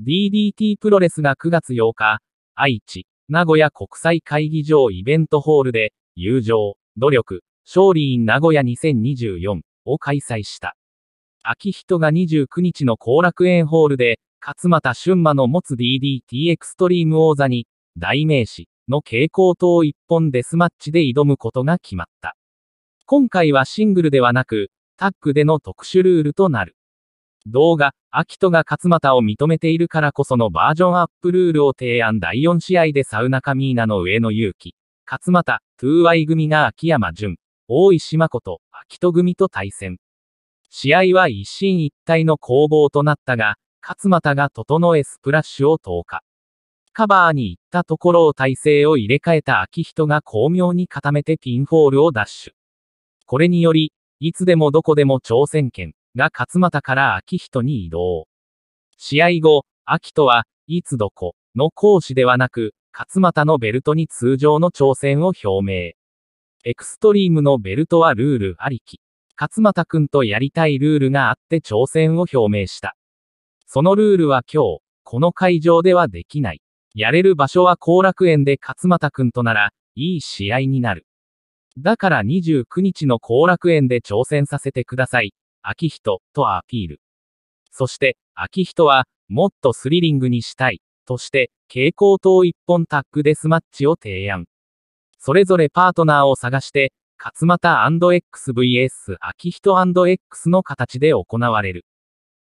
DDT プロレスが9月8日、愛知、名古屋国際会議場イベントホールで、友情、努力、勝利員名古屋2024を開催した。秋人が29日の後楽園ホールで、勝又春馬の持つ DDT エクストリーム王座に、代名詞の蛍光灯一本デスマッチで挑むことが決まった。今回はシングルではなく、タッグでの特殊ルールとなる。動画、アキトが勝俣を認めているからこそのバージョンアップルールを提案第4試合でサウナカミーナの上野勇気、勝俣、2Y 組が秋山淳、大石誠、アキト組と対戦。試合は一進一退の攻防となったが、勝俣が整えスプラッシュを投下。カバーに行ったところを体勢を入れ替えた秋人が巧妙に固めてピンフォールをダッシュ。これにより、いつでもどこでも挑戦権、が勝又から秋人に移動。試合後、秋人は、いつどこの講師ではなく、勝俣のベルトに通常の挑戦を表明。エクストリームのベルトはルールありき。勝俣くんとやりたいルールがあって挑戦を表明した。そのルールは今日、この会場ではできない。やれる場所は後楽園で勝俣くんとなら、いい試合になる。だから29日の後楽園で挑戦させてください。昭仁とアピール。そして、秋仁は、もっとスリリングにしたい、として、蛍光灯一本タッグデスマッチを提案。それぞれパートナーを探して、勝俣 &XVS 秋人 &X の形で行われる。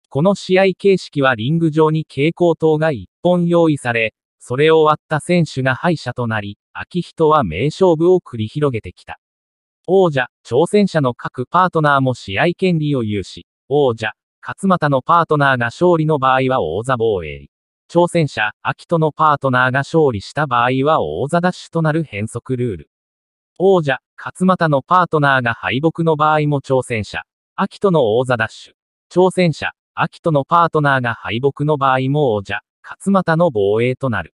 この試合形式はリング上に蛍光灯が1本用意され、それを割った選手が敗者となり、秋人は名勝負を繰り広げてきた。王者、挑戦者の各パートナーも試合権利を有し、王者、勝又のパートナーが勝利の場合は王座防衛。挑戦者、秋人のパートナーが勝利した場合は王座奪取となる変則ルール。王者、勝又のパートナーが敗北の場合も挑戦者、秋との王座奪取。挑戦者、秋とのパートナーが敗北の場合も王者、勝又の防衛となる。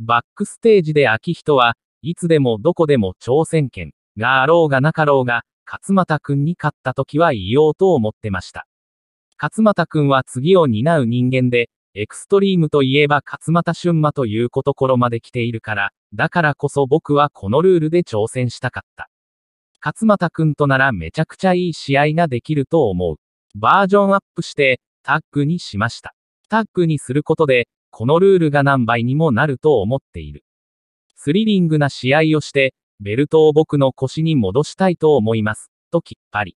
バックステージで秋人はいつでもどこでも挑戦権。があろうがなかろうが、勝俣くんに勝った時は言おうと思ってました。勝俣くんは次を担う人間で、エクストリームといえば勝俣春馬というところまで来ているから、だからこそ僕はこのルールで挑戦したかった。勝俣くんとならめちゃくちゃいい試合ができると思う。バージョンアップして、タッグにしました。タッグにすることで、このルールが何倍にもなると思っている。スリリングな試合をして、ベルトを僕の腰に戻したいと思います。ときっぱり。